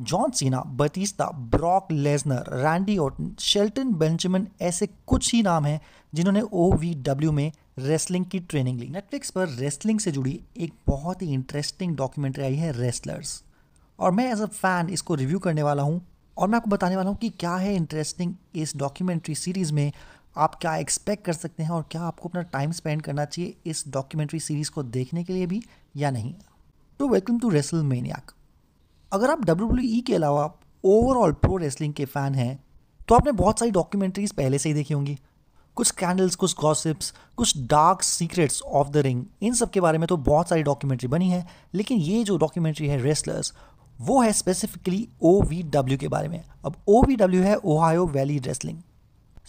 John Cena Batista Brock Lesnar Randy Orton Shelton Benjamin ऐसे कुछ ही नाम हैं जिन्होंने ओ में रेसलिंग की ट्रेनिंग ली नेटफ्लिक्स पर रेसलिंग से जुड़ी एक बहुत ही इंटरेस्टिंग डॉक्यूमेंट्री आई है रेसलर्स और मैं एज अ फैन इसको रिव्यू करने वाला हूँ और मैं आपको बताने वाला हूँ कि क्या है इंटरेस्टिंग इस डॉक्यूमेंट्री सीरीज़ में आप क्या एक्सपेक्ट कर सकते हैं और क्या आपको अपना टाइम स्पेंड करना चाहिए इस डॉक्यूमेंट्री सीरीज़ को देखने के लिए भी या नहीं तो वेलकम टू रेसल मेनियाक अगर आप डब्ल्यू e के अलावा ओवरऑल प्रो रेसलिंग के फ़ैन हैं तो आपने बहुत सारी डॉक्यूमेंट्रीज पहले से ही देखी होंगी कुछ स्कैंडल्स कुछ गॉसिप्स कुछ dark secrets of the ring इन सब के बारे में तो बहुत सारी डॉक्यूमेंट्री बनी है लेकिन ये जो डॉक्यूमेंट्री है रेसलर्स वो है स्पेसिफिकली ओ के बारे में अब ओ है ओहायो वैली रेसलिंग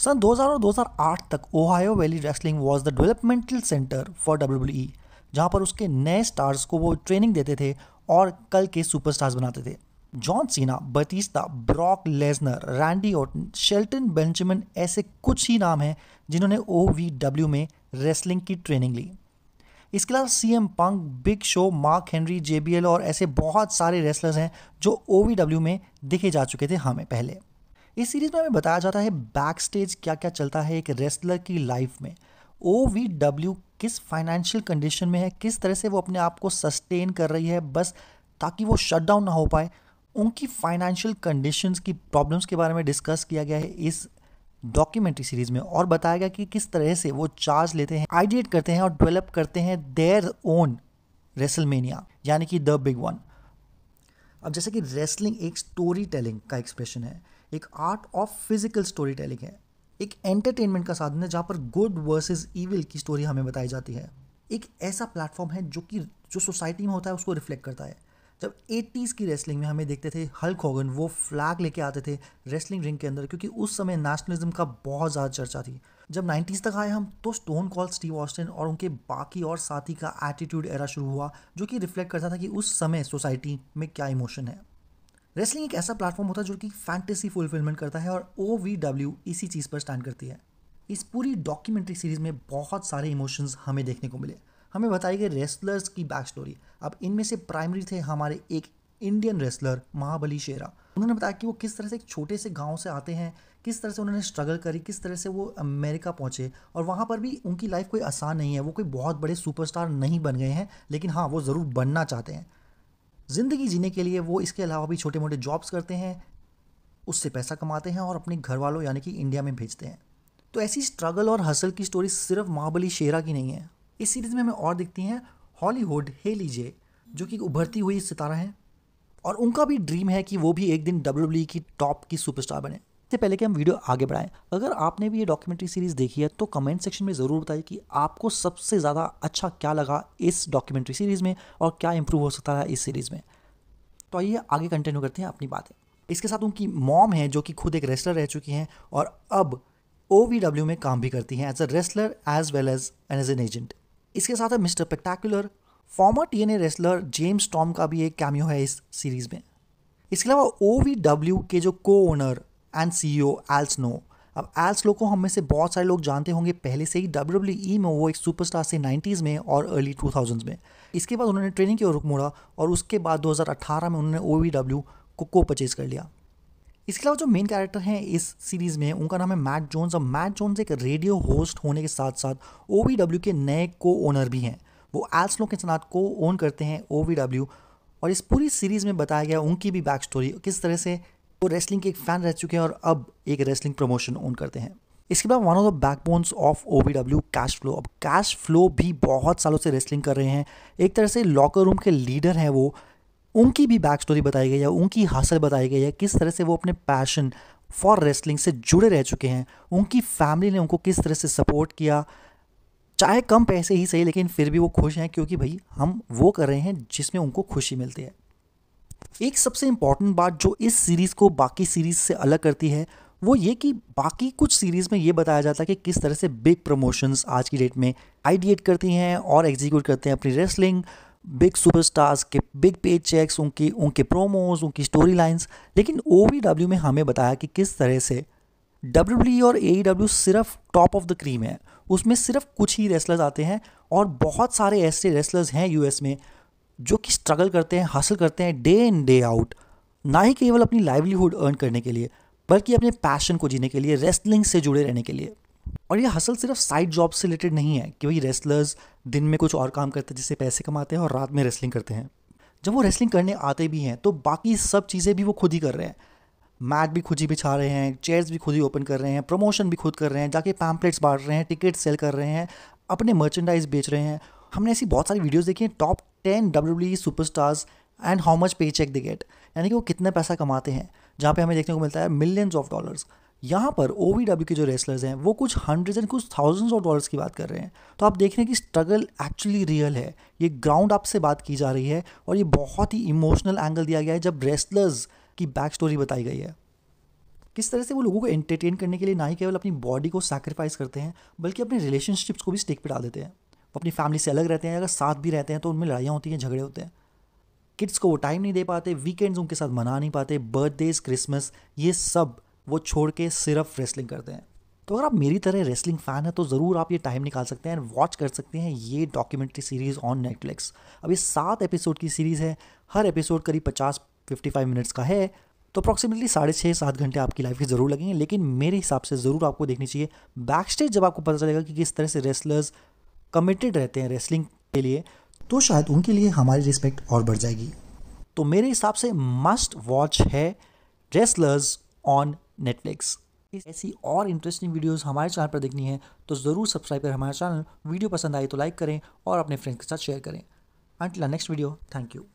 सन 2000 और 2008 तक Ohio Valley Wrestling was the developmental center for W जहाँ पर उसके नए स्टार्स को वो ट्रेनिंग देते थे और कल के सुपरस्टार्स बनाते थे John Cena Batista Brock Lesnar Randy Orton Shelton Benjamin ऐसे कुछ ही नाम हैं जिन्होंने ओ डब्ल्यू में रेसलिंग की ट्रेनिंग ली इसके अलावा C M Punk Big Show Mark Henry J B L और ऐसे बहुत सारे रेसलर्स हैं जो ओ वी डब्ल्यू में देखे जा चुके थे हमें पहले इस सीरीज में हमें बताया जाता है बैक स्टेज क्या क्या चलता है एक रेसलर की लाइफ में ओ वी डब्ल्यू किस फाइनेंशियल कंडीशन में है किस तरह से वो अपने आप को सस्टेन कर रही है बस ताकि वो शट डाउन ना हो पाए उनकी फाइनेंशियल कंडीशंस की प्रॉब्लम्स के बारे में डिस्कस किया गया है इस डॉक्यूमेंट्री सीरीज में और बताया गया कि किस तरह से वो चार्ज लेते हैं आइडिएट करते हैं और डेवलप करते हैं देयर ओन रेसलमेनिया यानी कि द बिग वन अब जैसे कि रेसलिंग एक स्टोरी टेलिंग का एक्सप्रेशन है एक art of physical story telling है एक एंटरटेनमेंट का साधन है जहाँ पर गुड वर्सेस ईविल की स्टोरी हमें बताई जाती है एक ऐसा प्लेटफॉर्म है जो कि जो सोसाइटी में होता है उसको रिफ्लेक्ट करता है जब एटीज की रेसलिंग में हमें देखते थे हल्क होगन वो फ्लैग लेके आते थे रेसलिंग रिंग के अंदर क्योंकि उस समय नेशनलिज्म का बहुत ज़्यादा चर्चा थी जब नाइन्टीज तक आए हम तो स्टोन कॉल स्टीव ऑस्टिन और उनके बाकी और साथी का एटीट्यूड एरा शुरू हुआ जो कि रिफ्लेक्ट करता था कि उस समय सोसाइटी में क्या इमोशन है रेसलिंग एक ऐसा प्लेटफॉर्म होता है जो कि फैंटेसी फुलफिलमेंट करता है और ओ वी डब्ल्यू इसी चीज़ पर स्टैंड करती है इस पूरी डॉक्यूमेंट्री सीरीज़ में बहुत सारे इमोशंस हमें देखने को मिले हमें बताई गई रेसलर्स की बैक स्टोरी अब इनमें से प्राइमरी थे हमारे एक इंडियन रेसलर महाबली शेरा उन्होंने बताया कि वो किस तरह से एक छोटे से गांव से आते हैं किस तरह से उन्होंने स्ट्रगल करी किस तरह से वो अमेरिका पहुंचे और वहाँ पर भी उनकी लाइफ कोई आसान नहीं है वो कोई बहुत बड़े सुपरस्टार नहीं बन गए हैं लेकिन हाँ वो ज़रूर बनना चाहते हैं ज़िंदगी जीने के लिए वो इसके अलावा भी छोटे मोटे जॉब्स करते हैं उससे पैसा कमाते हैं और अपने घर वालों यानी कि इंडिया में भेजते हैं तो ऐसी स्ट्रगल और हसल की स्टोरी सिर्फ महाबली शेरा की नहीं है इस सीरीज़ में हमें और दिखती हैं हॉलीवुड हे लीजिए जो कि उभरती हुई सितारा हैं और उनका भी ड्रीम है कि वो भी एक दिन डब्ल्यू e की टॉप की सुपरस्टार बने इससे पहले कि हम वीडियो आगे बढ़ाएं अगर आपने भी ये डॉक्यूमेंट्री सीरीज़ देखी है तो कमेंट सेक्शन में ज़रूर बताइए कि आपको सबसे ज़्यादा अच्छा क्या लगा इस डॉक्यूमेंट्री सीरीज़ में और क्या इंप्रूव हो सकता है इस सीरीज़ में तो आइए आगे कंटिन्यू करते हैं अपनी बातें इसके साथ उनकी मॉम है जो कि खुद एक रेसलर रह चुकी हैं और अब ओ में काम भी करती हैं as a wrestler as well as an as an agent इसके साथ है mister spectacular former T wrestler James Tom का भी एक कैमियो है इस सीरीज़ में इसके अलावा ओ के जो को ओनर एंड सी ओ एल्सनो अब एल्सनो को हम में से बहुत सारे लोग जानते होंगे पहले से ही डब्ल्यू ई e में वो एक सुपरस्टार से नाइन्टीज़ में और अर्ली 2000s में इसके बाद उन्होंने ट्रेनिंग की ओर रुख मोड़ा और उसके बाद 2018 में उन्होंने ओ वी डब्ल्यू को को परचेज कर लिया इसके अलावा जो मेन कैरेक्टर हैं इस सीरीज़ में उनका नाम है मैट जोन्स और मैट जोन्स एक रेडियो होस्ट होने के साथ साथ ओ वी डब्ल्यू के नए को ओनर भी हैं वो एल्सनो के साथ को ओन करते हैं ओ वी डब्ल्यू और इस पूरी सीरीज़ में बताया गया उनकी भी बैक स्टोरी किस तरह से वो रेसलिंग के एक फ़ैन रह चुके हैं और अब एक रेसलिंग प्रमोशन ओन करते हैं इसके बाद one of the backbones of O B W cash flow अब कैश फ्लो भी बहुत सालों से रेसलिंग कर रहे हैं एक तरह से लॉकर रूम के लीडर हैं वो उनकी भी बैक स्टोरी बताई गई है उनकी हासिल बताई गई है किस तरह से वो अपने पैशन फॉर रेसलिंग से जुड़े रह चुके हैं उनकी फैमिली ने उनको किस तरह से सपोर्ट किया चाहे कम पैसे ही सही लेकिन फिर भी वो खुश हैं क्योंकि भाई हम वो कर रहे हैं जिसमें उनको खुशी मिलती है एक सबसे इम्पॉर्टेंट बात जो इस सीरीज़ को बाकी सीरीज़ से अलग करती है वो ये कि बाकी कुछ सीरीज़ में ये बताया जाता है कि किस तरह से बिग प्रमोशंस आज की डेट में आइडिएट करती हैं और एग्जीक्यूट करते हैं अपनी रेसलिंग बिग सुपरस्टार्स के बिग पेज चेक्स उनकी उनके प्रोमोज उनकी स्टोरी लाइन्स लेकिन ओ में हमें बताया कि किस तरह से डब्ल्यू e और ए e सिर्फ टॉप ऑफ द क्रीम है उसमें सिर्फ कुछ ही रेसलर्स आते हैं और बहुत सारे ऐसे रेसलर्स हैं यूएस में जो कि स्ट्रगल करते हैं हासिल करते हैं डे इन डे आउट ना ही केवल अपनी लाइवलीहुड अर्न करने के लिए बल्कि अपने पैशन को जीने के लिए रेसलिंग से जुड़े रहने के लिए और ये हसल सिर्फ साइड जॉब से रिलेटेड नहीं है कि भाई रेसलर्स दिन में कुछ और काम करते हैं जिससे पैसे कमाते हैं और रात में रेसलिंग करते हैं जब वो रेसलिंग करने आते भी हैं तो बाकी सब चीज़ें भी वो खुद ही कर रहे हैं मैट भी खुद ही बिछा रहे हैं चेयर्स भी खुद ही ओपन कर रहे हैं प्रमोशन भी खुद कर रहे हैं जाके पैम्पलेट्स बांट रहे हैं टिकट सेल कर रहे हैं अपने मर्चेंडाइज बेच रहे हैं हमने ऐसी बहुत सारी वीडियोज़ देखी हैं top ten the superstars and how much pay check they get यानी कि वो कितना पैसा कमाते हैं जहाँ पे हमें देखने को मिलता है मिलियंस ऑफ डॉलर्स यहाँ पर ओ वी डब्ल्यू के जो रेसलर्स हैं वो कुछ हंड्रेड एंड कुछ थाउजेंड्स ऑफ डॉलर्स की बात कर रहे हैं तो आप देख रहे हैं कि स्ट्रगल एक्चुअली रियल है ये ग्राउंड अप से बात की जा रही है और ये बहुत ही इमोशनल एंगल दिया गया है जब रेसलर्स की बैक स्टोरी बताई गई है किस तरह से वो लोगों को एंटरटेन करने के लिए ना ही केवल अपनी बॉडी को सैक्रिफाइस करते हैं बल्कि अपने रिलेशनशिप्स को भी स्टेक पर डाल देते हैं वो अपनी फैमिली से अलग रहते हैं अगर साथ भी रहते हैं तो उनमें लड़ाइयाँ होती हैं झगड़े होते हैं किड्स को वो टाइम नहीं दे पाते वीकेंड्स उनके साथ मना नहीं पाते बर्थडेज क्रिसमस ये सब वो छोड़ के सिर्फ रेसलिंग करते हैं तो अगर आप मेरी तरह रेसलिंग फ़ैन है तो ज़रूर आप ये टाइम निकाल सकते हैं एंड वॉच कर सकते हैं ये डॉक्यूमेंट्री सीरीज़ ऑन नेटफ्लिक्स अब ये सात एपिसोड की सीरीज़ है हर एपिसोड करीब पचास फिफ्टी फाइव मिनट्स का है तो अप्रॉक्सीमेटली साढ़े छः सात घंटे आपकी लाइफ के ज़रूर लगेंगे लेकिन मेरे हिसाब से ज़रूर आपको देखनी चाहिए बैक स्टेज जब आपको पता चलेगा कि किस तरह से रेसलर्स कमिटेड रहते हैं रेसलिंग के लिए तो शायद उनके लिए हमारी रिस्पेक्ट और बढ़ जाएगी तो मेरे हिसाब से मस्ट वॉच है रेसलर्स ऑन नेटफ्लिक्स ऐसी और इंटरेस्टिंग वीडियोस हमारे चैनल पर देखनी है तो ज़रूर सब्सक्राइब करें हमारे चैनल वीडियो पसंद आई तो लाइक करें और अपने फ्रेंड्स के साथ शेयर करें until next video thank you